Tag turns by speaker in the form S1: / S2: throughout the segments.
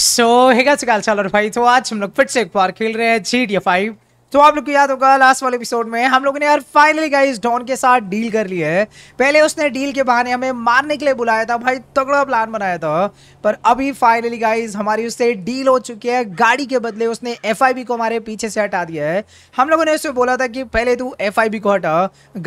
S1: सो हेगा चकाल चाल और भाई तो आज हम लोग फिर से एक बार खेल रहे हैं जी डी फाइव तो आप लोग को याद होगा लास्ट वाले एपिसोड में हम लोगों ने यार फाइनली गाइस डॉन के साथ डील कर लिया है पहले उसने डील के बहाने हमें मारने के लिए बुलाया था भाई तगड़ा प्लान बनाया था पर अभी फाइनली गाइस हमारी उससे डील हो चुकी है गाड़ी के बदले उसने एफआईबी को हमारे पीछे से हटा दिया है हम लोगों ने उससे बोला था कि पहले तू एफ को हटा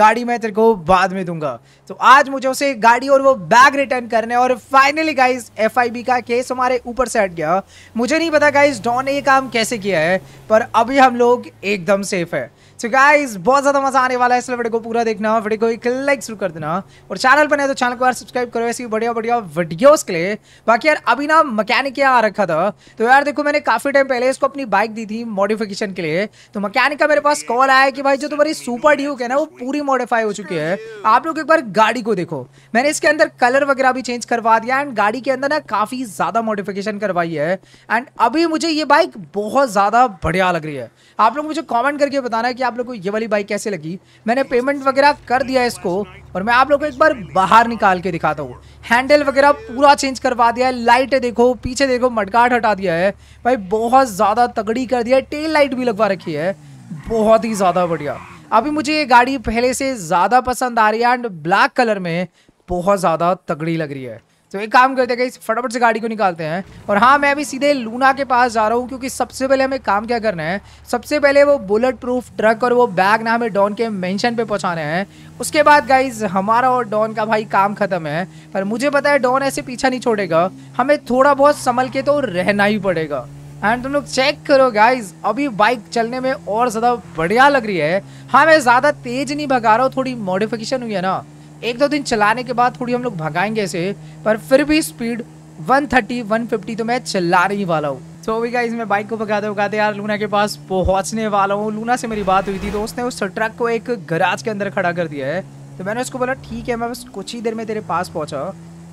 S1: गाड़ी मैं तेरे को बाद में दूंगा तो आज मुझे उसे गाड़ी और वो बैग रिटर्न करने और फाइनली गाइज एफ का केस हमारे ऊपर से हट गया मुझे नहीं पता गाइज डॉन ने ये काम कैसे किया है पर अभी हम लोग एकदम सेफ है तो गाइस बहुत ज़्यादा मज़ा आने वाला है इसलिए वीडियो को पूरा देखना वीडियो को एक लाइक शुरू कर देना और चैनल पर नहीं तो चैनल को यार सब्सक्राइब करो ऐसी बढ़िया बढ़िया वीडियोस के लिए बाकी यार अभी ना मकैनिक आ रखा था तो यार देखो मैंने काफ़ी टाइम पहले इसको अपनी बाइक दी थी मॉडिफिकेशन के लिए तो मकैनिक का मेरे पास कॉल आया कि भाई जो तुम्हारी सुपर ड्यूक है ना वो पूरी मॉडिफाई हो चुकी है आप लोग एक बार गाड़ी को देखो मैंने इसके अंदर कलर वगैरह भी चेंज करवा दिया एंड गाड़ी के अंदर ना काफ़ी ज़्यादा मॉडिफिकेशन करवाई है एंड अभी मुझे ये बाइक बहुत ज़्यादा बढ़िया लग रही है आप लोग मुझे कॉमेंट करके बताना है कि आप लोग को ये वाली बाइक कैसे लगी मैंने पेमेंट वगैरह कर दिया इसको और मैं आप लोग को एक बार बाहर निकाल के दिखाता हूँ हैंडल वगैरह पूरा चेंज करवा दिया है लाइट देखो पीछे देखो मटकाट हटा दिया है भाई बहुत ज़्यादा तगड़ी कर दिया है टेल लाइट भी लगवा रखी है बहुत ही ज़्यादा बढ़िया अभी मुझे ये गाड़ी पहले से ज़्यादा पसंद आ रही है एंड ब्लैक कलर में बहुत ज़्यादा तगड़ी लग रही है तो एक काम करते हैं फटाफट से गाड़ी को निकालते हैं और हाँ मैं अभी सीधे लूना के पास जा रहा हूँ क्योंकि सबसे पहले हमें काम क्या करना है सबसे पहले वो बुलेट प्रूफ ट्रक और वो बैग ना हमें डॉन के मेंशन पे पहुँचाने हैं उसके बाद गाइज हमारा और डॉन का भाई काम खत्म है पर मुझे पता है डॉन ऐसे पीछा नहीं छोड़ेगा हमें थोड़ा बहुत संभल के तो रहना ही पड़ेगा एंड तुम लोग चेक करो गाइज अभी बाइक चलने में और ज़्यादा बढ़िया लग रही है हाँ मैं ज़्यादा तेज नहीं भगा रहा हूँ थोड़ी मॉडिफिकेशन हुई है ना एक दो दिन चलाने के बाद थोड़ी हम लोग भगाएंगे ऐसे पर फिर भी स्पीड 130 150 तो मैं चला रही वाला हूँ तो अभी गाइज मैं बाइक को भगाते भगाते यार लूना के पास पहुंचने वाला हूँ लूना से मेरी बात हुई थी तो उसने उस ट्रक को एक गराज के अंदर खड़ा कर दिया है तो मैंने उसको बोला ठीक है मैं बस कुछ ही देर में तेरे पास पहुँचा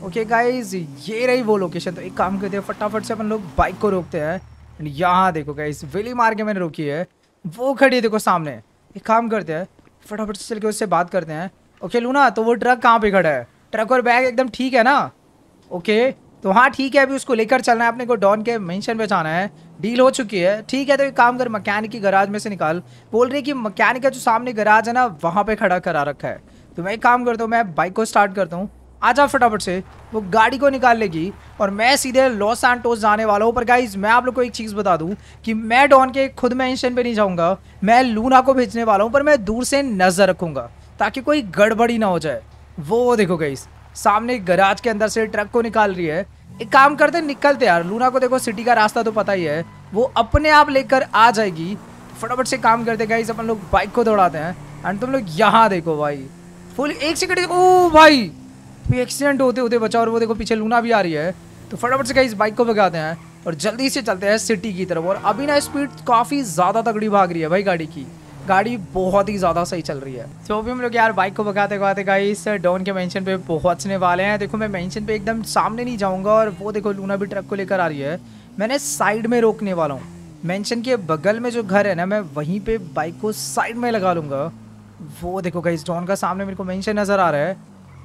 S1: ओके गाइज ये रही वो लोकेशन तो एक काम करते हैं फटाफट से अपन लोग बाइक को रोकते हैं यहाँ देखो गाइज वेली मार के मैंने रोकी है वो खड़ी है देखो सामने एक काम करते हैं फटाफट से चल के उससे बात करते हैं ओके लूना तो वो ट्रक कहाँ पे खड़ा है ट्रक और बैग एकदम ठीक है ना ओके तो हाँ ठीक है अभी उसको लेकर चलना है अपने को डॉन के मेंशन पे जाना है डील हो चुकी है ठीक है तो एक काम कर मकैनिक की गराज में से निकाल बोल रही है कि मकैनिक का जो सामने गराज है ना वहाँ पे खड़ा करा रखा है तो मैं एक काम करता हूँ मैं बाइक को स्टार्ट करता हूँ आ जाओ फटाफट से वो गाड़ी को निकाल लेगी और मैं सीधे लॉस सैंटोस जाने वाला हूँ पर गाइज मैं आप लोग को एक चीज़ बता दूँ कि मैं डॉन के खुद मेंशन पर नहीं जाऊँगा मैं लूना को भेजने वाला हूँ पर मैं दूर से नज़र रखूँगा ताकि कोई गड़बड़ी ना हो जाए वो देखो गई सामने गराज के अंदर से ट्रक को निकाल रही है एक काम करते निकलते यार लूना को देखो सिटी का रास्ता तो पता ही है वो अपने आप लेकर आ जाएगी फटाफट से काम करते गाइस अपन लोग बाइक को दौड़ाते हैं एंड तुम लोग यहाँ देखो भाई फुल एक सेकंड ओ भाई एक्सीडेंट होते होते बचा और वो देखो पीछे लूना भी आ रही है तो फटाफट से गाइस बाइक को भगाते हैं और जल्दी से चलते हैं सिटी की तरफ और अभी ना स्पीड काफ़ी ज़्यादा तगड़ी भाग रही है भाई गाड़ी की गाड़ी बहुत ही ज़्यादा सही चल रही है तो so, भी हम लोग यार बाइक को भगाते भगाते गाइस डॉन के मेंशन पे पहुंचने वाले हैं देखो मैं मेंशन पे एकदम सामने नहीं जाऊंगा और वो देखो लूना भी ट्रक को लेकर आ रही है मैंने साइड में रोकने वाला हूँ मेंशन के बगल में जो घर है ना मैं वहीं पर बाइक को साइड में लगा लूँगा वो देखो गाइस डॉन का सामने मेरे को मैंशन नज़र आ रहा है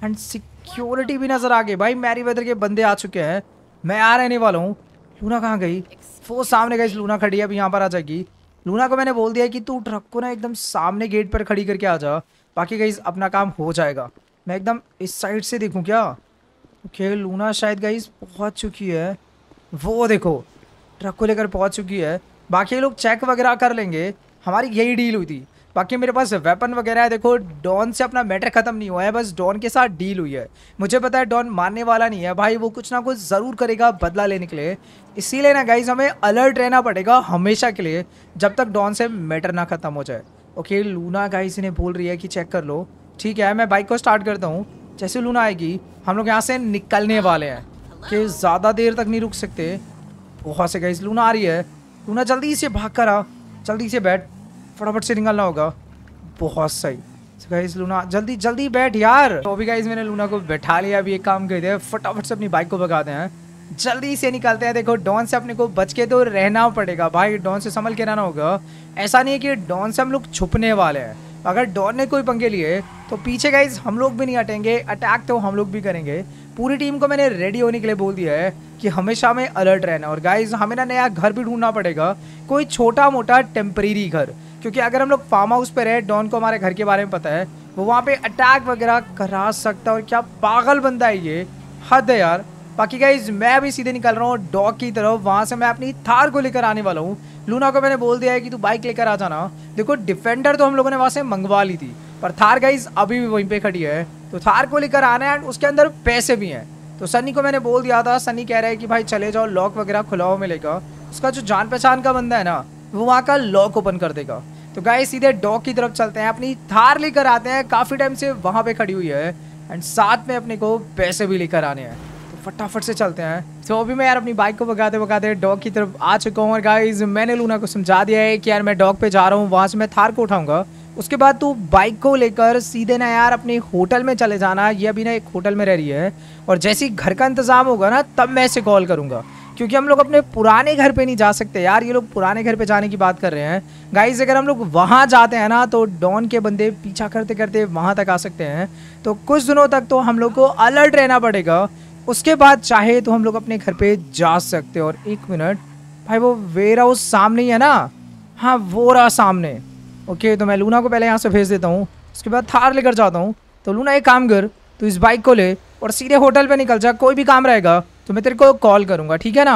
S1: एंड सिक्योरिटी भी नज़र आ गई भाई मैरी वेदर के बंदे आ चुके हैं मैं आ रहने वाला हूँ लूना कहाँ गई वो सामने गई लूना खड़ी है अब यहाँ पर आ जाएगी लूना को मैंने बोल दिया कि तू ट्रक को ना एकदम सामने गेट पर खड़ी करके आ जा बाकी गाइज अपना काम हो जाएगा मैं एकदम इस साइड से देखूँ क्या ओके लूना शायद गाइज पहुँच चुकी है वो देखो ट्रक को लेकर पहुँच चुकी है बाकी लोग चेक वगैरह कर लेंगे हमारी यही डील हुई थी बाकी मेरे पास वेपन वगैरह है देखो डॉन से अपना मैटर खत्म नहीं हुआ है बस डॉन के साथ डील हुई है मुझे पता है डॉन मानने वाला नहीं है भाई वो कुछ ना कुछ ज़रूर करेगा बदला लेने के लिए इसीलिए ना गाइज हमें अलर्ट रहना पड़ेगा हमेशा के लिए जब तक डॉन से मैटर ना ख़त्म हो जाए ओके लूना गाइज इन्हें बोल रही है कि चेक कर लो ठीक है मैं बाइक को स्टार्ट करता हूँ जैसे लूना आएगी हम लोग यहाँ से निकलने वाले हैं कि ज़्यादा देर तक नहीं रुक सकते बहुत से गाइज लूना आ रही है लूना जल्दी से भाग कर आ जल्दी से बैठ फटाफट से निकालना होगा बहुत सही गाइस लूना जल्दी जल्दी बैठ यार तो अभी गाइस मैंने लूना को बैठा लिया अभी एक काम कर दिया फटाफट से अपनी बाइक को भगाते हैं जल्दी से निकलते हैं देखो डॉन से अपने को बच के तो रहना पड़ेगा भाई डॉन से संभल के रहना होगा ऐसा नहीं है कि डॉन से हम लोग छुपने वाले हैं अगर डॉन ने कोई पंखे लिए तो पीछे गाइज हम लोग भी नहीं हटेंगे अटैक तो हम लोग भी करेंगे पूरी टीम को मैंने रेडी होने के लिए बोल दिया है कि हमेशा हमें अलर्ट रहना और गाइज हमें ना नया घर भी ढूंढना पड़ेगा कोई छोटा मोटा टेम्परेरी घर क्योंकि अगर हम लोग फार्म हाउस पर रहे डॉन को हमारे घर के बारे में पता है वो वहाँ पे अटैक वगैरह करा सकता है और क्या पागल बंदा है ये हद है यार बाकी गाइज मैं अभी सीधे निकल रहा हूँ डॉग की तरफ वहाँ से मैं अपनी थार को लेकर आने वाला हूँ लूना को मैंने बोल दिया है कि तू बाइक लेकर आ जाना देखो डिफेंडर तो हम लोगों ने वहाँ से मंगवा ली थी पर थार गाइज अभी भी वहीं पे खड़ी है तो थार को लेकर आना है एंड उसके अंदर पैसे भी हैं तो सनी को मैंने बोल दिया था सनी कह रहा है कि भाई चले जाओ लॉक वगैरह खुलाओ मिलेगा उसका जो जान पहचान का बंदा है ना वो वहाँ का लॉक ओपन कर देगा तो गाय सीधे डॉग की तरफ चलते हैं अपनी थार लेकर आते हैं काफ़ी टाइम से वहां पे खड़ी हुई है एंड साथ में अपने को पैसे भी लेकर आने हैं तो फटाफट से चलते हैं तो अभी मैं यार अपनी बाइक को बगाते बगाते डॉग की तरफ आ चुका हूँ और गाइज मैंने लूना को समझा दिया है कि यार मैं डॉग पे जा रहा हूँ वहां से मैं थार को उठाऊंगा उसके बाद तू बाइक को लेकर सीधे ना यार अपने होटल में चले जाना ये अभी ना एक होटल में रह रही है और जैसे ही घर का इंतज़ाम होगा ना तब मैं इसे कॉल करूंगा क्योंकि हम लोग अपने पुराने घर पे नहीं जा सकते यार ये लोग पुराने घर पे जाने की बात कर रहे हैं गाइज अगर हम लोग वहाँ जाते हैं ना तो डॉन के बंदे पीछा करते करते वहाँ तक आ सकते हैं तो कुछ दिनों तक तो हम लोग को अलर्ट रहना पड़ेगा उसके बाद चाहे तो हम लोग अपने घर पे जा सकते और एक मिनट भाई वो वेर हाउस सामने ही है ना हाँ वो रहा सामने ओके तो मैं लूना को पहले यहाँ से भेज देता हूँ उसके बाद थार लेकर जाता हूँ तो लूना एक काम कर तो इस बाइक को ले और सीधे होटल पे निकल जा कोई भी काम रहेगा तो मैं तेरे को कॉल करूँगा ठीक है ना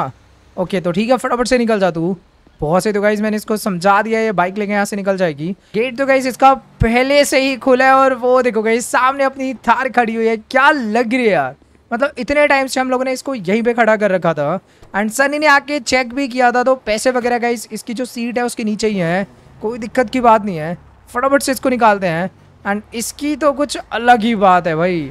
S1: ओके तो ठीक है फटाफट से निकल जा तू बहुत से तो गाइज मैंने इसको समझा दिया ये बाइक लेके यहाँ से निकल जाएगी गेट तो गाइज इसका पहले से ही खुला है और वो देखो गाइज सामने अपनी थार खड़ी हुई है क्या लग रही है यार मतलब इतने टाइम से हम लोगों ने इसको यहीं पे खड़ा कर रखा था एंड सनी ने आके चेक भी किया था तो पैसे वगैरह गाइज इसकी जो सीट है उसके नीचे ही है कोई दिक्कत की बात नहीं है फटाफट से इसको निकालते हैं एंड इसकी तो कुछ अलग ही बात है भाई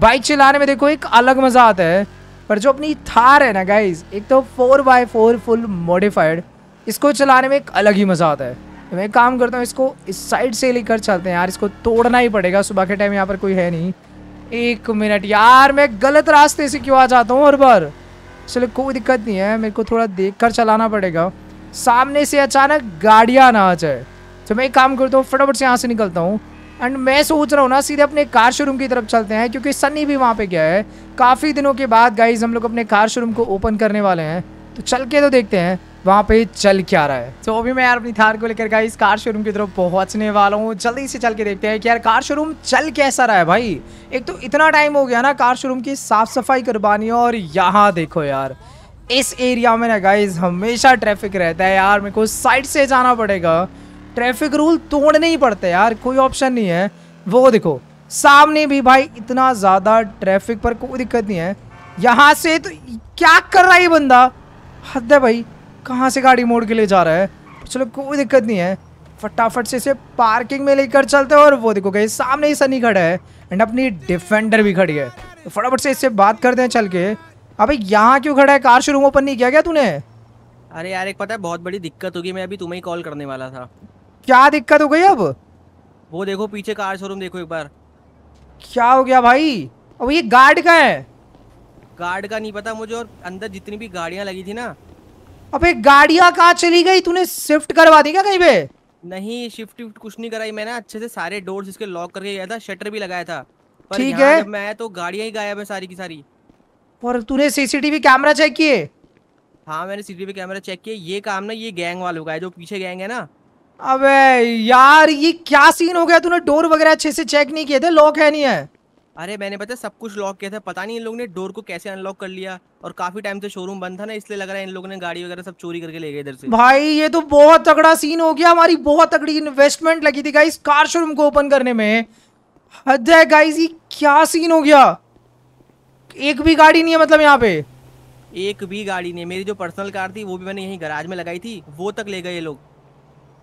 S1: बाइक चलाने में देखो एक अलग मज़ा आता है पर जो अपनी थार है ना गाइज एक तो four by four full modified इसको चलाने में एक अलग ही मज़ा आता है तो मैं काम करता हूँ इसको इस साइड से लेकर चलते हैं यार इसको तोड़ना ही पड़ेगा सुबह के टाइम यहाँ पर कोई है नहीं एक मिनट यार मैं गलत रास्ते से क्यों आ जाता हूँ हर बार चलो कोई दिक्कत नहीं है मेरे को थोड़ा देख कर चलाना पड़ेगा सामने से अचानक गाड़ियाँ ना आ जाए तो मैं एक काम करता हूँ फटाफट से यहाँ से निकलता हूँ एंड मैं सोच रहा हूँ ना सीधे अपने कार शोरूम की तरफ चलते हैं क्योंकि सनी भी वहाँ पे गया है काफ़ी दिनों के बाद गाइज हम लोग अपने कार शोरूम को ओपन करने वाले हैं तो चल के तो देखते हैं वहाँ पे चल क्या रहा है तो so, अभी मैं यार अपनी थार को लेकर गाइज कार शोरूम की तरफ पहुँचने वाला हूँ जल्दी से चल के देखते हैं कि यार कार शोरूम चल कैसा रहा है भाई एक तो इतना टाइम हो गया ना कार शोरूम की साफ सफाई करवानी और यहाँ देखो यार इस एरिया में ना गाइज हमेशा ट्रैफिक रहता है यार मेरे को साइड से जाना पड़ेगा ट्रैफिक रूल तोड़ने ही पड़ते यार कोई ऑप्शन नहीं है वो देखो सामने भी भाई इतना ज़्यादा ट्रैफिक पर कोई दिक्कत नहीं है यहाँ से तो क्या कर रहा है बंदा हद है भाई कहाँ से गाड़ी मोड़ के ले जा रहा है चलो कोई दिक्कत नहीं है फटाफट से इसे पार्किंग में लेकर चलते हैं और वो देखो कहीं सामने ही सनी खड़ा है एंड अपनी डिफेंडर भी खड़ी है तो फटाफट से इससे बात करते हैं चल के अभी यहाँ क्यों खड़ा है कार शोरूम ओपन नहीं किया क्या तूने
S2: अरे यार एक पता है बहुत बड़ी दिक्कत होगी मैं अभी तुम्हें ही कॉल करने वाला था
S1: क्या दिक्कत हो गई अब
S2: वो देखो पीछे कार शोरूम देखो एक बार
S1: क्या हो गया भाई अब ये गार्ड का है
S2: गार्ड का नहीं पता मुझे और अंदर जितनी भी गाड़ियां लगी थी ना
S1: अबे गाड़ियां कहा चली गई तूने शिफ्ट करवा दी क्या कहीं पे
S2: नहीं शिफ्ट कुछ नहीं कराई मैंने अच्छे से सारे डोर इसके लॉक करके गया था शटर भी लगाया था ठीक है मैं तो गाड़िया ही गायब है सारी की सारी
S1: और तूने सीसीटीवी कैमरा चेक किए
S2: हाँ मैंने सीसीटीवी कैमरा चेक किए ये काम ना ये गैंग वालों का है जो पीछे गैंग है ना
S1: अबे यार ये क्या सीन हो गया तूने डोर वगैरह अच्छे से चेक नहीं किए थे लॉक है नहीं है
S2: अरे मैंने पता सब कुछ लॉक किया था पता नहीं इन लोगों ने डोर को कैसे अनलॉक कर लिया और काफी टाइम से शोरूम बंद था ना इसलिए लग रहा है इन लोगों ने गाड़ी वगैरह सब चोरी करके ले गए इधर से भाई
S1: ये तो बहुत तगड़ा सीन हो गया हमारी बहुत तगड़ी इन्वेस्टमेंट लगी थी गाइस कार शोरूम को ओपन करने में हद है गाइस ये क्या सीन हो गया एक भी गाड़ी नहीं है मतलब यहाँ पे
S2: एक भी गाड़ी नहीं मेरी जो पर्सनल कार थी वो भी मैंने यही गराज में लगाई थी वो तक ले गए ये लोग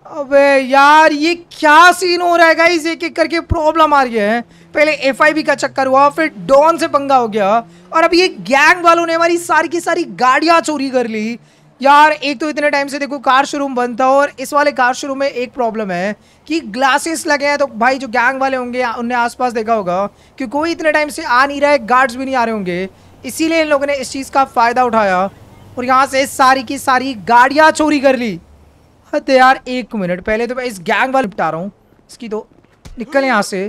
S1: अबे यार ये क्या सीन हो रहा है गाइस एक एक करके प्रॉब्लम आ रही है पहले एफआईबी का चक्कर हुआ फिर डॉन से पंगा हो गया और अब ये गैंग वालों ने हमारी सारी की सारी गाड़ियां चोरी कर ली यार एक तो इतने टाइम से देखो कार शोरूम बंद था और इस वाले कार शोरूम में एक प्रॉब्लम है कि ग्लासेस लगे हैं तो भाई जो गैंग वाले होंगे उनने आसपास देखा होगा कि कोई इतने टाइम से आ नहीं रहा है गार्ड्स भी नहीं आ रहे होंगे इसीलिए इन लोगों ने इस चीज़ का फ़ायदा उठाया और यहाँ से सारी की सारी गाड़ियाँ चोरी कर ली अरे यार एक मिनट पहले तो मैं इस गैंग वाले निपटा रहा हूँ इसकी तो निकल यहाँ से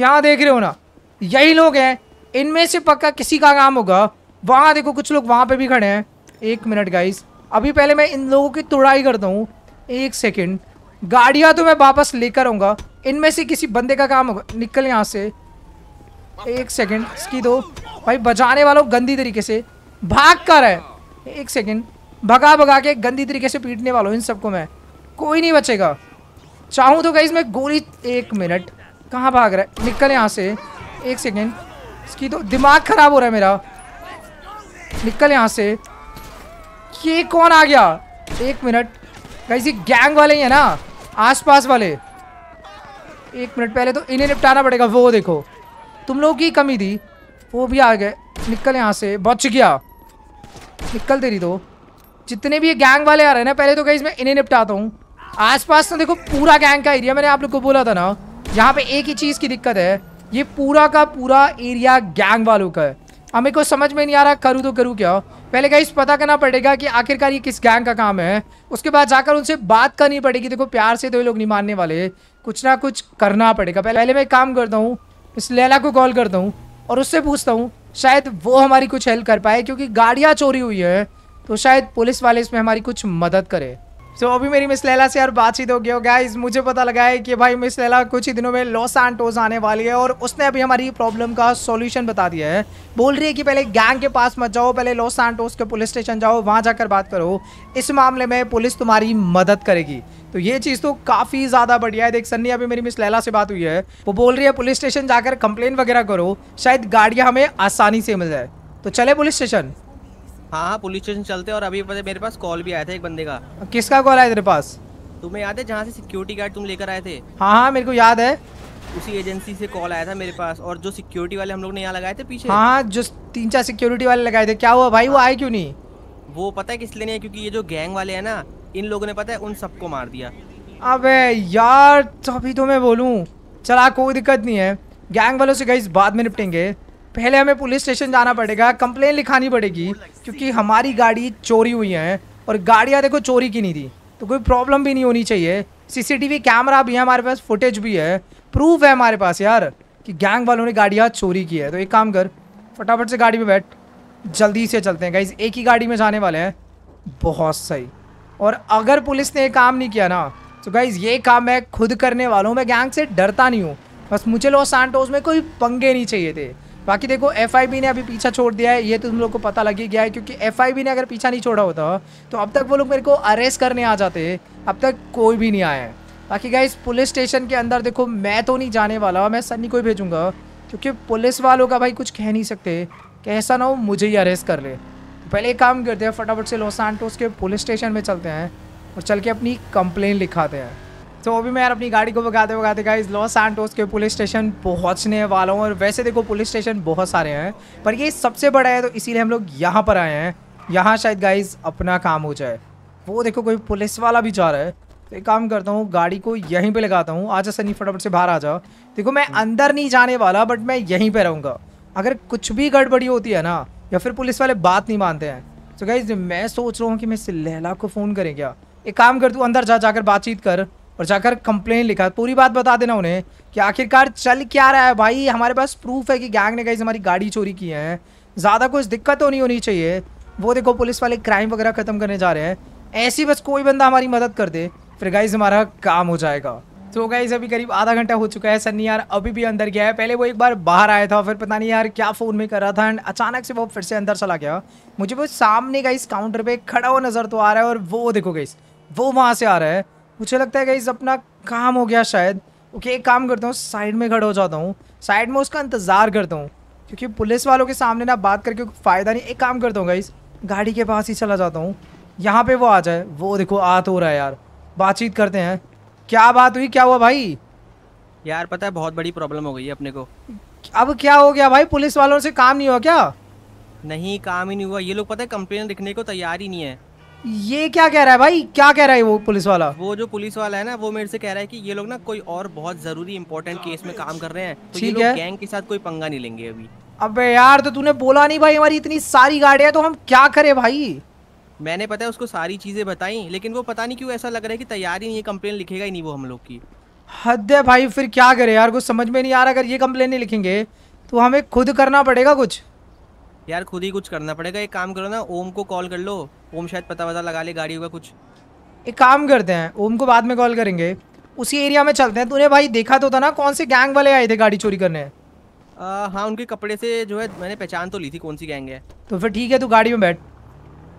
S1: यहाँ देख रहे हो ना यही लोग हैं इनमें से पक्का किसी का काम होगा वहाँ देखो कुछ लोग वहाँ पे भी खड़े हैं एक मिनट गाइस अभी पहले मैं इन लोगों की तुड़ाई करता हूँ एक सेकेंड गाड़ियाँ तो मैं वापस लेकर आऊँगा इनमें से किसी बंदे का काम होगा निकल यहाँ से एक सेकेंड इसकी दो तो भाई बजाने वालों गंदी तरीके से भाग कर है एक सेकेंड भगा भगा के गंदी तरीके से पीटने वालों इन सबको मैं कोई नहीं बचेगा चाहूँ तो गाइज मैं गोली एक मिनट कहाँ भाग रहा है निकल यहाँ से एक सेकेंड इसकी तो दिमाग खराब हो रहा है मेरा निकल यहाँ से ये कौन आ गया एक मिनट कहीं ये गैंग वाले ही है ना आसपास वाले एक मिनट पहले तो इन्हें निपटाना पड़ेगा वो देखो तुम लोगों की कमी थी वो भी आ गए निकल यहाँ से बच गया निकल तेरी तो जितने भी ये गैंग वाले आ रहे हैं ना पहले तो गई मैं इन्हें निपटाता हूँ आसपास ना देखो पूरा गैंग का एरिया मैंने आप लोग को बोला था ना यहाँ पे एक ही चीज़ की दिक्कत है ये पूरा का पूरा एरिया गैंग वालों का है हमें को समझ में नहीं आ रहा करूँ तो करूँ क्या पहले कहीं पता करना पड़ेगा कि आखिरकार ये किस गैंग का काम है उसके बाद जाकर उनसे बात करनी पड़ेगी देखो प्यार से तो ये लोग नहीं मानने वाले कुछ ना कुछ करना पड़ेगा पहले मैं काम करता हूँ इस लैला को कॉल करता हूँ और उससे पूछता हूँ शायद वो हमारी कुछ हेल्प कर पाए क्योंकि गाड़ियाँ चोरी हुई है तो शायद पुलिस वाले इसमें हमारी कुछ मदद करे सो so, अभी मेरी मिस लैला से यार बातचीत हो गई हो गाइज मुझे पता लगा है कि भाई मिस लैला कुछ ही दिनों में लॉस एंटोस आने वाली है और उसने अभी हमारी प्रॉब्लम का सॉल्यूशन बता दिया है बोल रही है कि पहले गैंग के पास मत जाओ पहले लॉस एंटोज के पुलिस स्टेशन जाओ वहाँ जाकर बात करो इस मामले में पुलिस तुम्हारी मदद करेगी तो ये चीज़ तो काफ़ी ज़्यादा बढ़िया है देख सन्नी अभी मेरी मिस लैला से बात हुई है वो बोल रही है पुलिस स्टेशन जाकर कंप्लेन वगैरह करो शायद गाड़ियाँ हमें आसानी से मिल जाए तो चले पुलिस स्टेशन
S2: हाँ हाँ पुलिस स्टेशन चलते और अभी मेरे पास कॉल भी आया था एक बंदे का
S1: किसका कॉल आया तेरे पास
S2: तुम्हें याद है जहाँ से सिक्योरिटी गार्ड तुम लेकर आए थे
S1: हाँ हाँ मेरे को याद है
S2: उसी एजेंसी से कॉल आया था मेरे पास और जो सिक्योरिटी वाले हम लोग ने यहाँ लगाए थे पीछे हाँ, हाँ
S1: जो तीन चार सिक्योरिटी वाले लगाए थे क्या हुआ भाई हाँ। वो आए क्यों नहीं
S2: वो पता है किस लिए नहीं क्योंकि ये जो गैंग वाले है ना इन लोगों ने पता है उन सबको मार दिया
S1: अबे यार तभी तो मैं बोलूँ चला कोई दिक्कत नहीं है गैंग वालों से गई बाद में निपटेंगे पहले हमें पुलिस स्टेशन जाना पड़ेगा कंप्लेन लिखानी पड़ेगी क्योंकि हमारी गाड़ी चोरी हुई है और गाड़ियाँ देखो चोरी की नहीं थी तो कोई प्रॉब्लम भी नहीं होनी चाहिए सीसीटीवी कैमरा भी है हमारे पास फुटेज भी है प्रूफ है हमारे पास यार कि गैंग वालों ने गाड़ियाँ चोरी की है तो एक काम कर फटाफट से गाड़ी में बैठ जल्दी से चलते हैं गाइज एक ही गाड़ी में जाने वाले हैं बहुत सही और अगर पुलिस ने ये काम नहीं किया ना तो गाइज ये काम मैं खुद करने वाला हूँ मैं गैंग से डरता नहीं हूँ बस मुझे लॉस सांटोस में कोई पंगे नहीं चाहिए थे बाकी देखो एफ ने अभी पीछा छोड़ दिया है ये तो तुम लोग को पता लग ही गया है क्योंकि एफ ने अगर पीछा नहीं छोड़ा होता तो अब तक वो लोग मेरे को अरेस्ट करने आ जाते अब तक कोई भी नहीं आया है बाकी गाइस पुलिस स्टेशन के अंदर देखो मैं तो नहीं जाने वाला मैं सन्नी को ही भेजूंगा क्योंकि पुलिस वालों का भाई कुछ कह नहीं सकते कैसा ना हो मुझे ही अरेस्ट कर ले तो पहले एक काम करते हैं फटाफट से लॉस के पुलिस स्टेशन में चलते हैं और चल के अपनी कंप्लेन लिखाते हैं तो अभी मैं यार अपनी गाड़ी को भगाते भगाते गाइज लॉस एंटोस के पुलिस स्टेशन पहुंचने वाला हूँ और वैसे देखो पुलिस स्टेशन बहुत सारे हैं पर ये सबसे बड़ा है तो इसीलिए हम लोग यहाँ पर आए हैं यहाँ शायद गाइज अपना काम हो जाए वो देखो कोई पुलिस वाला भी जा रहा है तो एक काम करता हूँ गाड़ी को यहीं पर लगाता हूँ आजा सनी फटाफट से बाहर आ जाओ देखो मैं अंदर नहीं जाने वाला बट मैं यहीं पर रहूँगा अगर कुछ भी गड़बड़ी होती है ना या फिर पुलिस वाले बात नहीं मानते हैं तो गाइज मैं सोच रहा हूँ कि मैं लहला को फ़ोन करें क्या एक काम कर तू अंदर जा जाकर बातचीत कर और जाकर कंप्लेन लिखा पूरी बात बता देना उन्हें कि आखिरकार चल क्या रहा है भाई हमारे पास प्रूफ है कि गैंग ने कहीं हमारी गाड़ी चोरी की है ज़्यादा कुछ दिक्कत तो नहीं होनी चाहिए वो देखो पुलिस वाले क्राइम वगैरह ख़त्म करने जा रहे हैं ऐसी बस कोई बंदा हमारी मदद कर दे फिर गाइज हमारा काम हो जाएगा तो गाइज अभी करीब आधा घंटा हो चुका है सन्नी यार अभी भी अंदर गया है पहले वो एक बार बाहर आया था फिर पता नहीं यार क्या फ़ोन में कर रहा था एंड अचानक से वो फिर से अंदर चला गया मुझे वो सामने गाइस काउंटर पे खड़ा हुआ नज़र तो आ रहा है और वो देखो गाइस वो वहाँ से आ रहा है मुझे लगता है गाइज अपना काम हो गया शायद ओके एक काम करता हूँ साइड में खड़ा हो जाता हूँ साइड में उसका इंतज़ार करता हूँ क्योंकि पुलिस वालों के सामने ना बात करके फ़ायदा नहीं एक काम करता हूँ गाइज गाड़ी के पास ही चला जाता हूँ यहाँ पे वो आ जाए वो देखो आत हो रहा है यार बातचीत करते हैं क्या बात हुई क्या हुआ भाई
S2: यार पता है बहुत बड़ी प्रॉब्लम हो गई है अपने को
S1: अब क्या हो गया भाई पुलिस वालों से काम नहीं हुआ क्या
S2: नहीं काम ही नहीं हुआ ये लोग पता है कंप्लेन लिखने को तैयार ही नहीं है
S1: ये क्या कह रहा है भाई क्या कह रहा है वो पुलिस वाला
S2: वो जो पुलिस वाला है ना वो मेरे से कह रहा है कि ये लोग ना कोई और बहुत जरूरी इम्पोर्टेंट केस में काम कर रहे हैं तो ठीक है गैंग के साथ कोई पंगा नहीं लेंगे अभी
S1: अबे यार तो तूने बोला नहीं भाई हमारी इतनी सारी गाड़ियां तो हम क्या करें भाई
S2: मैंने पता है उसको सारी चीजें बताई लेकिन वो पता नहीं क्यों ऐसा लग रहा है की तैयारी नहीं ये कम्प्लेन लिखेगा ही नहीं वो हम लोग की हद
S1: है भाई फिर क्या करे यार कुछ समझ में नहीं आ रहा अगर ये कम्प्लेन नहीं लिखेंगे तो हमें खुद करना पड़ेगा
S2: कुछ यार खुद ही कुछ करना पड़ेगा एक काम करो ना ओम को कॉल कर लो ओम शायद पता वता लगा ले गाड़ी का कुछ
S1: एक काम करते हैं ओम को बाद में कॉल करेंगे उसी एरिया में चलते हैं तूने भाई देखा तो था ना कौन से गैंग वाले आए थे गाड़ी चोरी करने
S2: आ, हाँ उनके कपड़े से जो है मैंने पहचान तो ली थी कौन सी गैंग है
S1: तो फिर ठीक है तू गाड़ी में बैठ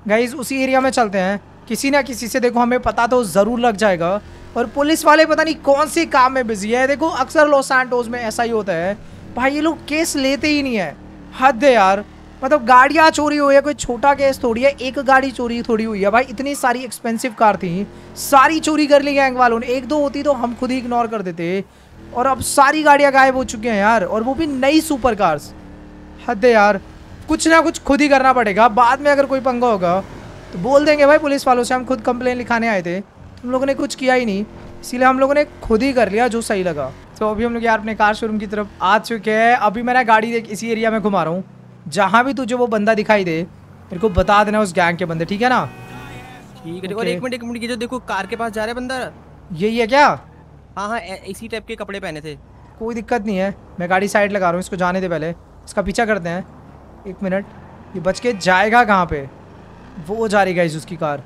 S1: गाइज उसी एरिया में चलते हैं किसी ना किसी से देखो हमें पता तो ज़रूर लग जाएगा और पुलिस वाले पता नहीं कौन से काम में बिजी है देखो अक्सर लॉस सैंटोस में ऐसा ही होता है भाई ये लोग केस लेते ही नहीं है हद है यार मतलब गाड़ियाँ चोरी हुई है कोई छोटा केस थोड़ी है एक गाड़ी चोरी थोड़ी हुई है भाई इतनी सारी एक्सपेंसिव कार थी सारी चोरी कर ली गैंग वालों ने एक दो होती तो हम खुद ही इग्नोर कर देते और अब सारी गाड़ियाँ गायब हो चुकी हैं यार और वो भी नई सुपर कार्स हद यार कुछ ना कुछ खुद ही करना पड़ेगा बाद में अगर कोई पंगा होगा तो बोल देंगे भाई पुलिस वालों से हम खुद कंप्लेन लिखाने आए थे हम लोगों ने कुछ किया ही नहीं इसीलिए हम लोगों ने खुद ही कर लिया जो सही लगा तो अभी हम लोग यार अपने कार शोरूम की तरफ आ चुके हैं अभी मैं गाड़ी इसी एरिया में घुमा रहा हूँ जहाँ भी तुझे वो बंदा दिखाई दे मेरे को बता देना उस गैंग के बंदे ठीक है ना
S2: ठीक है और एक मिनट एक मिनट की जो देखो कार के पास जा रहा है बंदा यही है क्या हाँ हाँ इसी टाइप के कपड़े पहने थे
S1: कोई दिक्कत नहीं है मैं गाड़ी साइड लगा रहा हूँ इसको जाने दे पहले इसका पीछा करते हैं एक मिनट ये बच के जाएगा कहाँ पे वो जा रही गाइज उसकी कार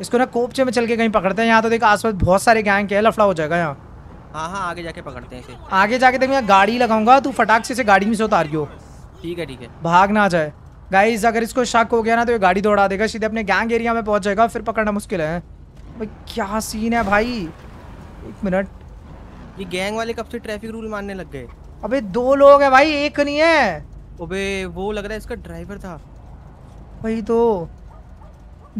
S1: इसको ना कोपचे में चल के कहीं पकड़ते हैं यहाँ तो देख पास बहुत सारे गैंग के लफड़ा हो जाएगा यहाँ
S2: हाँ हाँ आगे जाके पकड़ते हैं इसे
S1: आगे जाके देख मैं गाड़ी लगाऊंगा तू फटाक से इसे गाड़ी में से उतारियो ठीक है ठीक है भाग ना जाए गाइज अगर इसको शक हो गया ना तो ये गाड़ी दौड़ा देगा सीधे अपने गैंग एरिया में पहुंच जाएगा फिर पकड़ना मुश्किल है भाई क्या सीन है भाई एक मिनट
S2: ये गैंग वाले कब से ट्रैफिक रूल मानने लग गए
S1: अबे दो लोग हैं भाई एक नहीं है
S2: अबे वो लग रहा है इसका ड्राइवर था
S1: वही तो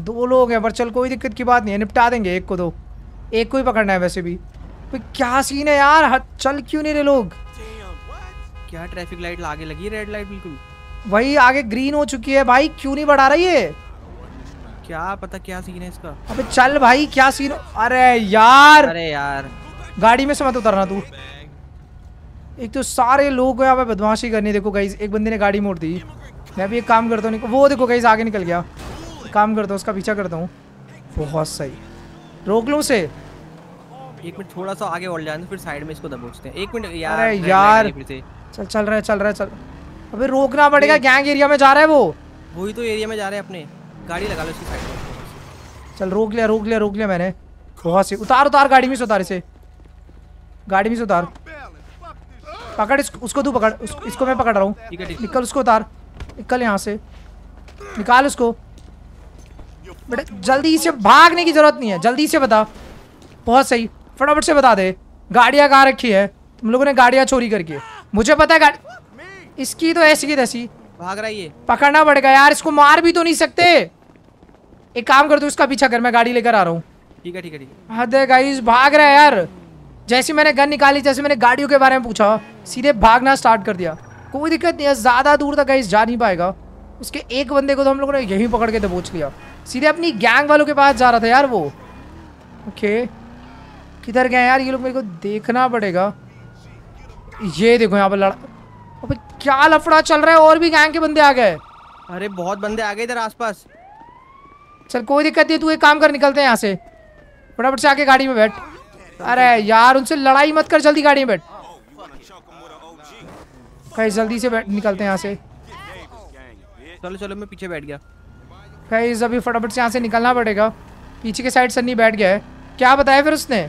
S1: दो लोग हैं पर चल कोई दिक्कत की बात नहीं है निपटा देंगे एक को दो एक को ही पकड़ना है वैसे भी क्या सीन है यार चल क्यों नहीं रहे लोग
S2: क्या ट्रैफिक लाइट आगे लगी रेड लाइट बिल्कुल
S1: वही आगे ग्रीन हो चुकी है भाई क्यों नहीं बढ़ा रही है
S2: क्या पता क्या सीन है इसका अबे
S1: चल भाई क्या सीन अरे यार अरे यार गाड़ी में से मत उतरना तू एक तो सारे लोग यहाँ पे बदमाशी करनी देखो गाइज एक बंदे ने गाड़ी मोड़ दी मैं भी एक काम करता हूँ वो देखो गाइज आगे निकल गया काम करता हूँ उसका पीछा करता हूँ बहुत सही रोक लूँ उसे
S2: एक मिनट थोड़ा सा आगे बढ़ जाए फिर साइड में इसको दबोचते हैं एक मिनट यार अरे यार
S1: चल चल रहा है चल रहा है चल अबे रोकना पड़ेगा गैंग एरिया में जा रहा है वो
S2: वही तो एरिया में जा रहे हैं अपने गाड़ी लगा लो उसकी साइड
S1: चल रोक लिया रोक लिया रोक लिया मैंने बहुत से उतार उतार गाड़ी में से उतार इसे गाड़ी में से उतार पकड़ इसको उसको तू पकड़ उसको इसको मैं पकड़ रहा हूँ निकल उसको उतार निकल यहाँ से निकाल उसको बेटा जल्दी से भागने की जरूरत नहीं है जल्दी से बता बहुत सही फटाफट से बता दे गाड़ियाँ कहाँ रखी है तुम लोगों ने गाड़ियाँ चोरी करके मुझे पता है इसकी तो ऐसी की तैसी भाग रही है पकड़ना पड़ेगा यार इसको मार भी तो नहीं सकते एक काम कर दो इसका पीछा कर मैं गाड़ी लेकर आ रहा हूँ ठीक है ठीक है ठीक है हद गाइस भाग रहा है यार जैसे मैंने गन निकाली जैसे मैंने गाड़ियों के बारे में पूछा सीधे भागना स्टार्ट कर दिया कोई दिक्कत नहीं है ज़्यादा दूर तक गाइस जा नहीं पाएगा उसके एक बंदे को तो हम लोगों ने यहीं पकड़ के दबोच तो लिया सीधे अपनी गैंग वालों के पास जा रहा था यार वो ओके किधर गए यार ये लोग मेरे को देखना पड़ेगा ये देखो यहाँ पर लड़ा अबे क्या लफड़ा चल रहा है और भी गैंग के बंदे आ गए अरे बहुत बंदे आ गए इधर आसपास चल कोई दिक्कत नहीं तू एक काम कर निकलते हैं यहाँ से फटाफट से आके गाड़ी में बैठ अरे यार उनसे लड़ाई मत कर जल्दी गाड़ी में बैठ कहीं जल्दी से बैठ निकलते हैं यहाँ से
S2: चलो चलो मैं पीछे बैठ गया
S1: कहीं अभी फटाफट से यहाँ से निकलना पड़ेगा पीछे के साइड सन्नी बैठ गया है क्या बताया फिर उसने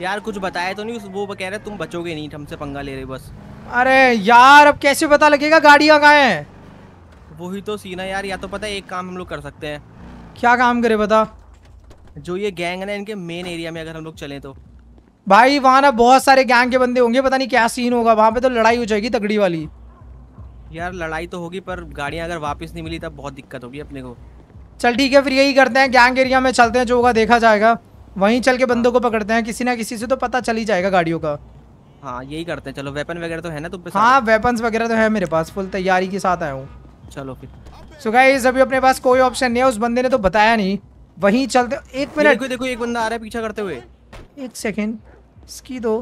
S2: यार कुछ बताया तो नहीं वो कह रहे तुम बचोगे नहीं हमसे पंगा ले रहे बस
S1: अरे यार अब कैसे पता लगेगा गाड़ियाँ कहाँ है
S2: वही तो सीना यार या तो पता है एक काम हम लोग कर सकते हैं
S1: क्या काम करे बता
S2: जो ये गैंग है ना इनके मेन एरिया में अगर हम लोग चले तो
S1: भाई वहाँ ना बहुत सारे गैंग के बंदे होंगे पता नहीं क्या सीन होगा वहाँ पे तो लड़ाई हो जाएगी तगड़ी वाली
S2: यार लड़ाई तो होगी पर गाड़ियाँ अगर वापस नहीं मिली तब बहुत दिक्कत होगी अपने को
S1: चल ठीक है फिर यही करते हैं गैंग एरिया में चलते हैं जो होगा देखा जाएगा वहीं चल के बंदों हाँ। को पकड़ते हैं किसी ना किसी से तो पता चल ही जाएगा गाड़ियों का
S2: हाँ यही करते हैं चलो वेपन वगैरह तो है ना तुम हाँ वेपन
S1: वगैरह तो है मेरे पास फुल तैयारी के साथ आया हूँ चलो फिर सो गाइस अभी अपने पास कोई ऑप्शन नहीं है उस बंदे ने तो बताया नहीं वहीं चलते एक मिनट देखो देखो
S2: एक बंदा आ रहा है पीछा करते हुए
S1: एक सेकेंड इसकी दो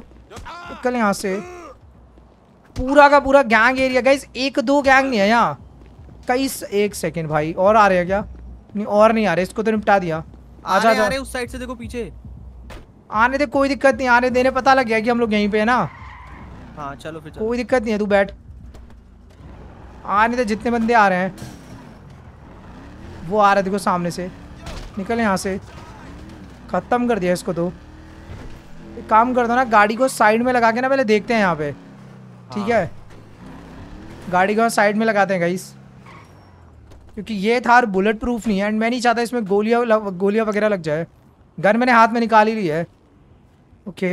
S1: कल यहाँ से पूरा का पूरा गैंग एरिया गाइस एक दो गैंग नहीं है यहाँ कई एक सेकेंड भाई और आ रहे हैं क्या नहीं और नहीं आ रहे इसको तो निपटा दिया
S2: आजा आ रहे उस साइड से देखो पीछे
S1: आने दे कोई दिक्कत नहीं आने देने पता लग गया कि हम लोग यहीं पे है ना
S2: हाँ चलो फिर चलो। कोई दिक्कत
S1: नहीं है तू बैठ आने दे जितने बंदे आ रहे हैं वो आ रहे देखो सामने से निकल यहाँ से ख़त्म कर दिया इसको तो एक काम कर दो ना गाड़ी को साइड में लगा के ना पहले देखते हैं यहाँ पे ठीक हाँ। है गाड़ी को साइड में लगाते हैं गाइस क्योंकि ये थार बुलेट प्रूफ नहीं है एंड मैं नहीं चाहता इसमें गोलियाँ गोलियाँ वगैरह लग जाए गन मैंने हाथ में निकाल ही ली है ओके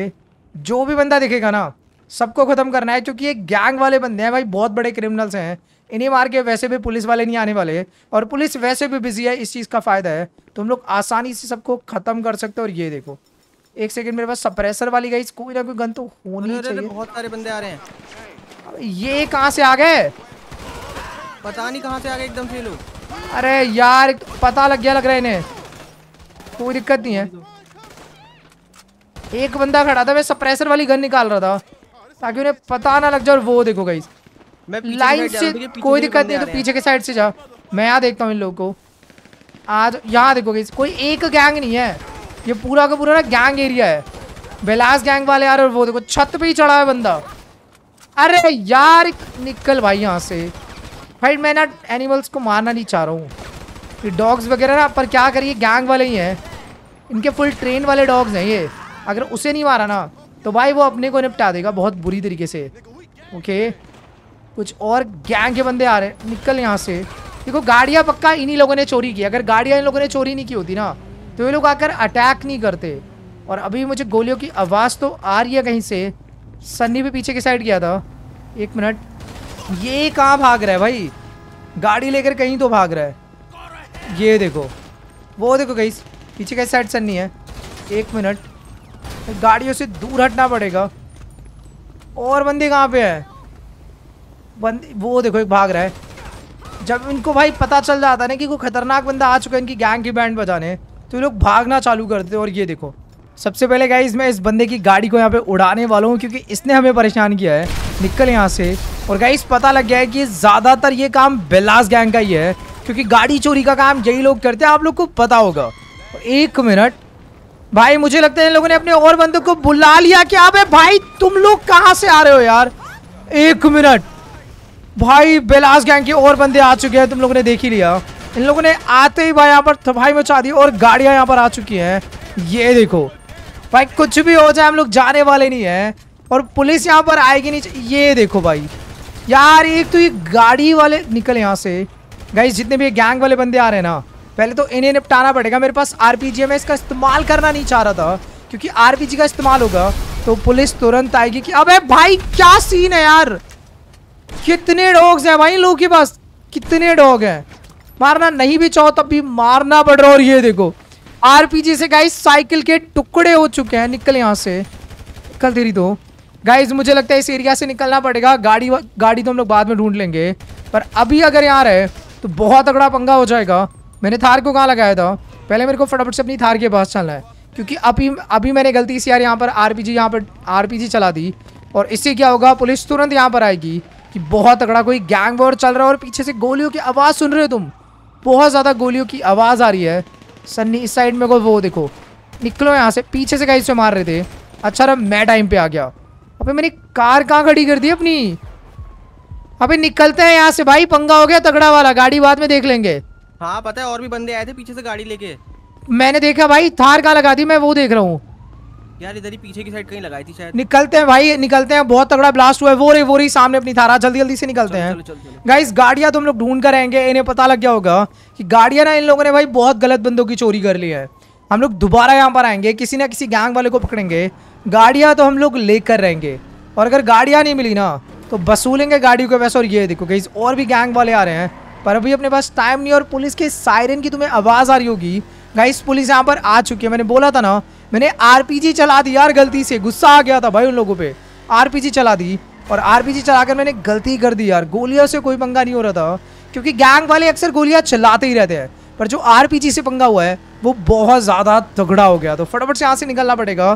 S1: जो भी बंदा दिखेगा ना सबको ख़त्म करना है क्योंकि ये गैंग वाले बंदे हैं भाई बहुत बड़े क्रिमिनल्स हैं इन्हें मार के वैसे भी पुलिस वाले नहीं आने वाले और पुलिस वैसे भी बिजी है इस चीज़ का फ़ायदा है तुम लोग आसानी से सबको ख़त्म कर सकते हो और ये देखो एक सेकेंड मेरे पास सप्रेसर वाली गई कोई ना कोई गन तो होनी चाहिए
S2: बहुत सारे बंदे आ रहे हैं
S1: ये कहाँ से आ गए
S2: पता नहीं कहाँ से आ गए एकदम से लोग अरे
S1: यार पता लग गया लग रहा है इन्हें कोई दिक्कत नहीं है एक बंदा खड़ा था मैं सप्रेसर वाली गन निकाल रहा था ताकि उन्हें पता ना लग जाए और वो देखो गई
S2: लाइन से कोई दिक्कत नहीं तो पीछे
S1: के साइड से जा मैं यहाँ देखता हूँ इन लोगों को आज यहाँ देखो गई कोई एक गैंग नहीं है ये पूरा का पूरा ना गैंग एरिया है बेलास गैंग वाले यार और वो देखो छत पे ही चढ़ा है बंदा अरे यार निकल भाई यहाँ से भाई मैं ना एनिमल्स को मारना नहीं चाह रहा हूँ ये डॉग्स वगैरह ना पर क्या करिए गैंग वाले ही हैं इनके फुल ट्रेन वाले डॉग्स हैं ये अगर उसे नहीं मारा ना तो भाई वो अपने को निपटा देगा बहुत बुरी तरीके से ओके कुछ और गैंग के बंदे आ रहे हैं निकल यहाँ से देखो गाड़ियाँ पक्का इन्हीं लोगों ने चोरी की अगर गाड़ियाँ इन लोगों ने चोरी नहीं की होती ना तो ये लोग आकर अटैक नहीं करते और अभी मुझे गोलियों की आवाज़ तो आ रही है कहीं से सन्नी भी पीछे की साइड गया था एक मिनट ये कहाँ भाग रहा है भाई गाड़ी लेकर कहीं तो भाग रहा है ये देखो वो देखो कहीं पीछे कैसे साइड सन्नी है एक मिनट गाड़ियों से दूर हटना पड़ेगा और बंदे कहाँ पे है बंदे वो देखो एक भाग रहा है जब इनको भाई पता चल जाता है ना कि कोई खतरनाक बंदा आ चुका है इनकी गैंग की बैंड बजाने तो ये लोग भागना चालू करते हैं और ये देखो सबसे पहले गाइज मैं इस बंदे की गाड़ी को यहाँ पे उड़ाने वाला हूँ क्योंकि इसने हमें परेशान किया है निकल यहाँ से और गाइस पता लग गया है कि ज़्यादातर ये काम बिलास गैंग का ही है क्योंकि गाड़ी चोरी का काम यही लोग करते हैं आप लोग को पता होगा एक मिनट भाई मुझे लगता है इन लोगों ने अपने और बंदों को बुला लिया कि अबे भाई तुम लोग कहाँ से आ रहे हो यार एक मिनट भाई बेलास गैंग के और बंदे आ चुके हैं तुम लोगों ने देख ही लिया इन लोगों ने आते ही भाई यहाँ पर थपाई मचा दी और गाड़ियाँ यहाँ पर आ चुकी हैं ये देखो भाई कुछ भी हो जाए हम लोग जाने वाले नहीं हैं और पुलिस यहाँ पर आएगी नहीं ये देखो भाई यार एक तो ये गाड़ी वाले निकल यहाँ से गाइस जितने भी गैंग वाले बंदे आ रहे हैं ना पहले तो इन्हें निपटाना पड़ेगा मेरे पास आर मैं इसका इस्तेमाल करना नहीं चाह रहा था क्योंकि आर का इस्तेमाल होगा तो पुलिस तुरंत आएगी कि अब भाई क्या सीन है यार कितने डॉग्स हैं भाई लोगों के पास कितने डॉग हैं मारना नहीं भी चाहो तब भी मारना पड़ रहा और ये देखो आरपीजी से गाइस साइकिल के टुकड़े हो चुके हैं निकल यहाँ से निकल तेरी दो तो। गाइज मुझे लगता है इस एरिया से निकलना पड़ेगा गाड़ी गाड़ी तो हम लोग बाद में ढूंढ लेंगे पर अभी अगर यहाँ रहे तो बहुत तगड़ा पंगा हो जाएगा मैंने थार को कहाँ लगाया था पहले मेरे को फटाफट से अपनी थार के पास चलना है क्योंकि अभी अभी मैंने गलती से यार यहाँ पर आर पी यहाँ पर आर चला दी और इससे क्या होगा पुलिस तुरंत यहाँ पर आएगी कि बहुत तगड़ा कोई गैंग वॉर चल रहा है और पीछे से गोलियों की आवाज़ सुन रहे हो तुम बहुत ज़्यादा गोलियों की आवाज़ आ रही है सन्नी इस साइड में को वो देखो निकलो यहाँ से पीछे से कहीं से मार रहे थे अच्छा रहा मैं टाइम पे आ गया अबे मैंने कार कहाँ खड़ी कर दी अपनी अबे निकलते हैं यहाँ से भाई पंगा हो गया तगड़ा वाला गाड़ी बाद में देख लेंगे
S2: हाँ पता है और भी बंदे आए थे पीछे से गाड़ी लेके
S1: मैंने देखा भाई थार कहाँ लगा दी मैं वो देख रहा हूँ यार इधर ही पीछे की साइड कहीं लगाई थी शायद निकलते हैं भाई निकलते हैं बहुत तगड़ा ब्लास्ट हुआ है वो रे वो रही सामने अपनी थारा जल्दी जल्दी से निकलते हैं गाइस गाड़ियां तो हम लोग ढूंढ कर रहेंगे इन्हें पता लग गया होगा कि गाड़ियां ना इन लोगों ने भाई बहुत गलत बंदों की चोरी कर ली है हम लोग दोबारा यहाँ पर आएंगे किसी ना किसी गैंग वाले को पकड़ेंगे गाड़ियाँ तो हम लोग लेकर रहेंगे और अगर गाड़ियाँ नहीं मिली ना तो वसूलेंगे गाड़ियों के पैसे और ये देखो कहीं और भी गैंग वाले आ रहे हैं पर अभी अपने पास टाइम नहीं और पुलिस के सायरन की तुम्हें आवाज़ आ रही होगी गाइस पुलिस यहाँ पर आ चुकी है मैंने बोला था ना मैंने आरपीजी चला दी यार गलती से गुस्सा आ गया था भाई उन लोगों पे आरपीजी चला दी और आरपीजी चलाकर मैंने गलती कर दी यार गोलियों से कोई पंगा नहीं हो रहा था क्योंकि गैंग वाले अक्सर गोलियाँ चलाते ही रहते हैं पर जो आरपीजी से पंगा हुआ है वो बहुत ज़्यादा तगड़ा हो गया तो फटाफट से यहाँ से निकलना पड़ेगा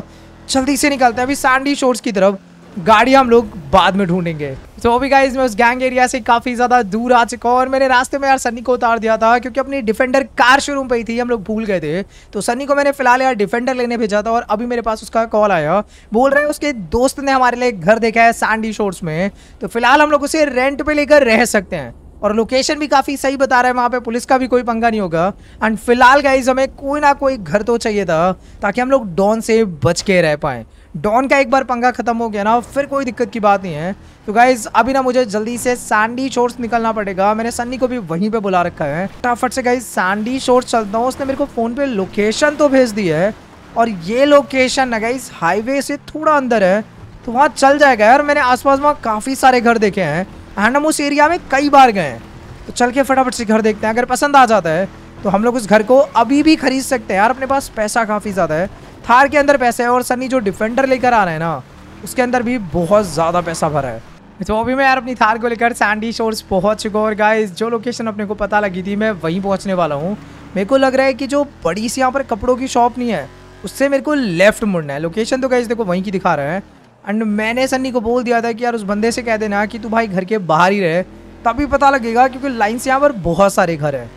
S1: जल्दी से निकलते हैं अभी सैंडी शोर्स की तरफ गाड़ी हम लोग बाद में ढूंढेंगे तो so, अभी गाइज मैं उस गैंग एरिया से काफ़ी ज़्यादा दूर आ चुका हूँ और मैंने रास्ते में यार सनी को उतार दिया था क्योंकि अपनी डिफेंडर कार शोरूम पे ही थी हम लोग भूल गए थे तो सनी को मैंने फिलहाल यार डिफेंडर लेने भेजा था और अभी मेरे पास उसका कॉल आया बोल रहे हैं उसके दोस्त ने हमारे लिए घर देखा है सैंडी शोर्स में तो फिलहाल हम लोग उसे रेंट पे लेकर रह सकते हैं और लोकेशन भी काफ़ी सही बता रहा है वहाँ पे पुलिस का भी कोई पंगा नहीं होगा एंड फिलहाल गाइज हमें कोई ना कोई घर तो चाहिए था ताकि हम लोग डॉन से बच के रह पाए डॉन का एक बार पंगा खत्म हो गया ना फिर कोई दिक्कत की बात नहीं है तो गाइज अभी ना मुझे जल्दी से सैंडी शोर्स निकलना पड़ेगा मैंने सन्नी को भी वहीं पे बुला रखा है फटाफट से गाइज सैंडी शोर्स चलता हूँ उसने मेरे को फ़ोन पे लोकेशन तो भेज दी है और ये लोकेशन ना गाइज हाईवे से थोड़ा अंदर है तो वहाँ चल जाएगा यार मैंने आसपास वहाँ काफ़ी सारे घर देखे हैं एंड हम उस एरिया में कई बार गए हैं तो चल के फटाफट से घर देखते हैं अगर पसंद आ जाता है तो हम लोग उस घर को अभी भी खरीद सकते हैं यार अपने पास पैसा काफ़ी ज़्यादा है थार के अंदर पैसे है और सनी जो डिफेंडर लेकर आ रहे हैं ना उसके अंदर भी बहुत ज़्यादा पैसा भरा है तो अभी मैं यार अपनी थार को लेकर सैंडी शोर्स पहुंच चुका और गाइस जो लोकेशन अपने को पता लगी थी मैं वहीं पहुंचने वाला हूँ मेरे को लग रहा है कि जो बड़ी सी यहाँ पर कपड़ों की शॉप नहीं है उससे मेरे को लेफ्ट मुड़ना है लोकेशन तो गाइस देखो वहीं की दिखा रहे हैं एंड मैंने सन्नी को बोल दिया था कि यार उस बंदे से कह देना कि तू भाई घर के बाहर ही रहे तभी पता लगेगा क्योंकि लाइन से यहाँ पर बहुत सारे घर है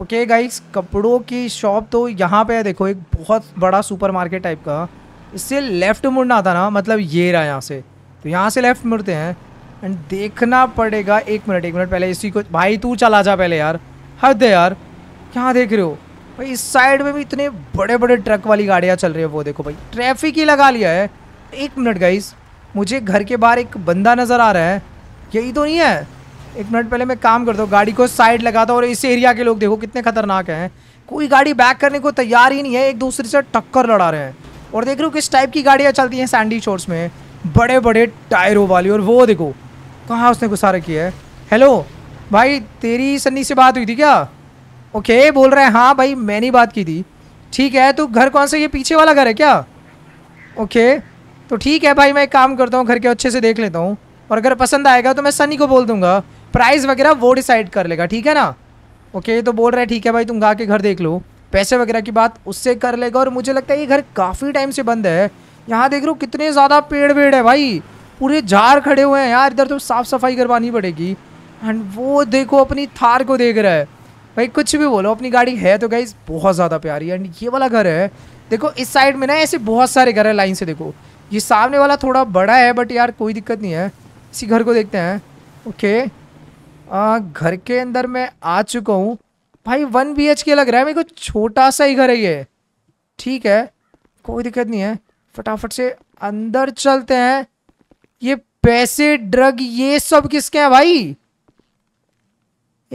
S1: ओके okay गाइस कपड़ों की शॉप तो यहाँ पे है देखो एक बहुत बड़ा सुपरमार्केट टाइप का इससे लेफ़्ट मुड़ना था ना मतलब ये रहा यहाँ से तो यहाँ से लेफ़्ट मुड़ते हैं एंड देखना पड़ेगा एक मिनट एक मिनट पहले इसी को भाई तू चला जा पहले यार हद दे यार क्या देख रहे हो भाई इस साइड में भी इतने बड़े बड़े ट्रक वाली गाड़ियाँ चल रही है वो देखो भाई ट्रैफिक ही लगा लिया है एक मिनट गाइस मुझे घर के बाहर एक बंदा नज़र आ रहा है यही तो नहीं है एक मिनट पहले मैं काम करता हूँ गाड़ी को साइड लगाता हूँ और इस एरिया के लोग देखो कितने खतरनाक हैं कोई गाड़ी बैक करने को तैयार ही नहीं है एक दूसरे से टक्कर लड़ा रहे हैं और देख रहे हो किस टाइप की गाड़ियाँ चलती हैं सैंडी शोर्स में बड़े बड़े टायरों वाली और वो देखो कहाँ उसने गुस्सा रखी है हेलो भाई तेरी सन्नी से बात हुई थी क्या ओके बोल रहे हैं हाँ भाई मैंने बात की थी ठीक है तो घर कौन सा ये पीछे वाला घर है क्या ओके तो ठीक है भाई मैं एक काम करता हूँ घर के अच्छे से देख लेता हूँ और अगर पसंद आएगा तो मैं सनी को बोल दूंगा प्राइस वगैरह वो डिसाइड कर लेगा ठीक है ना ओके तो बोल रहा है ठीक है भाई तुम गा के घर देख लो पैसे वगैरह की बात उससे कर लेगा और मुझे लगता है ये घर काफ़ी टाइम से बंद है यहाँ देख लो कितने ज़्यादा पेड़ वेड़ है भाई पूरे झार खड़े हुए हैं यार इधर तो साफ़ सफाई करवानी पड़ेगी एंड वो देखो अपनी थार को देख रहा है भाई कुछ भी बोलो अपनी गाड़ी है तो गाइज बहुत ज़्यादा प्यारी एंड ये वाला घर है देखो इस साइड में ना ऐसे बहुत सारे घर है लाइन से देखो ये सामने वाला थोड़ा बड़ा है बट यार कोई दिक्कत नहीं है इसी घर को देखते हैं ओके आ, घर के अंदर मैं आ चुका हूँ भाई वन बी एच के लग रहा है मेरे को छोटा सा ही घर है ये ठीक है कोई दिक्कत नहीं है फटाफट से अंदर चलते हैं ये पैसे ड्रग ये सब किसके हैं भाई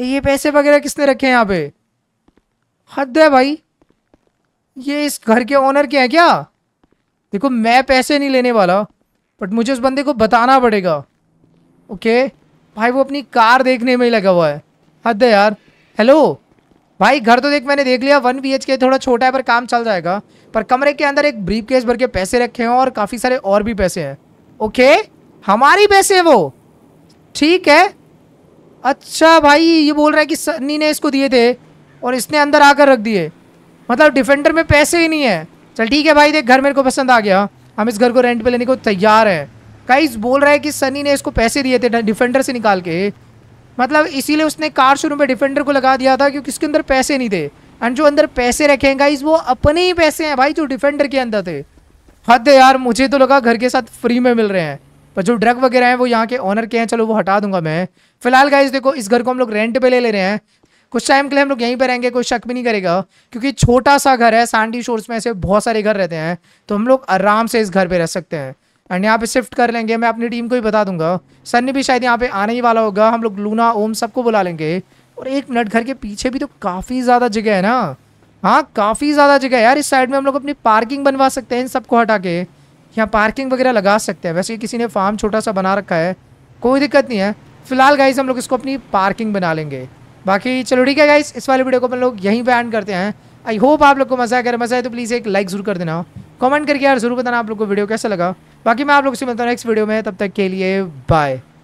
S1: ये पैसे वगैरह किसने रखे हैं यहाँ पे हद है भाई ये इस घर के ओनर के हैं क्या देखो मैं पैसे नहीं लेने वाला बट मुझे उस बंदे को बताना पड़ेगा ओके भाई वो अपनी कार देखने में ही लगा हुआ है हद है यार हेलो भाई घर तो देख मैंने देख लिया वन बी के थोड़ा छोटा है पर काम चल जाएगा पर कमरे के अंदर एक ब्रीफ केस भर के पैसे रखे हैं और काफ़ी सारे और भी पैसे हैं ओके हमारी पैसे है वो ठीक है अच्छा भाई ये बोल रहा है कि सन्नी ने इसको दिए थे और इसने अंदर आकर रख दिए मतलब डिफेंडर में पैसे ही नहीं है चल ठीक है भाई देख घर मेरे को पसंद आ गया हम इस घर को रेंट पे लेने को तैयार है कई बोल रहा है कि सनी ने इसको पैसे दिए थे डिफेंडर से निकाल के मतलब इसीलिए उसने कार शुरू में डिफेंडर को लगा दिया था क्योंकि इसके अंदर पैसे नहीं थे एंड जो अंदर पैसे रखे हैं गाइज वो अपने ही पैसे हैं भाई जो डिफेंडर के अंदर थे हद यार मुझे तो लगा घर के साथ फ्री में मिल रहे हैं पर जो ड्रग वगैरह हैं वो यहाँ के ऑनर के हैं चलो वो हटा दूंगा मैं फिलहाल गाइज देखो इस घर को हम लोग रेंट पे ले ले रहे हैं कुछ टाइम के लिए हम लोग यहीं पर रहेंगे कोई शक भी नहीं करेगा क्योंकि छोटा सा घर है सैंडी शोर्स में ऐसे बहुत सारे घर रहते हैं तो हम लोग आराम से इस घर पर रह सकते हैं एंड यहाँ पे शिफ्ट कर लेंगे मैं अपनी टीम को ही बता दूंगा सन्नी भी शायद यहाँ पे आने ही वाला होगा हम लोग लूना ओम सबको बुला लेंगे और एक मिनट घर के पीछे भी तो काफ़ी ज़्यादा जगह है ना हाँ काफ़ी ज़्यादा जगह है यार इस साइड में हम लोग अपनी पार्किंग बनवा सकते हैं इन सबको हटा के यहाँ पार्किंग वगैरह लगा सकते हैं वैसे किसी ने फार्म छोटा सा बना रखा है कोई दिक्कत नहीं है फिलहाल गाइज हम लोग इसको अपनी पार्किंग बना लेंगे बाकी चलो ठीक है गाइस इस वाले वीडियो को हम लोग यहीं पर एंड करते हैं आई होप आप लोग को मजा अगर मजा आए तो प्लीज़ एक लाइक जरूर कर देना कमेंट करके यार जरूर बताना आप लोग को वीडियो कैसा लगा बाकी मैं आप लोग से मिलता हूँ नेक्स्ट वीडियो में तब तक के लिए बाय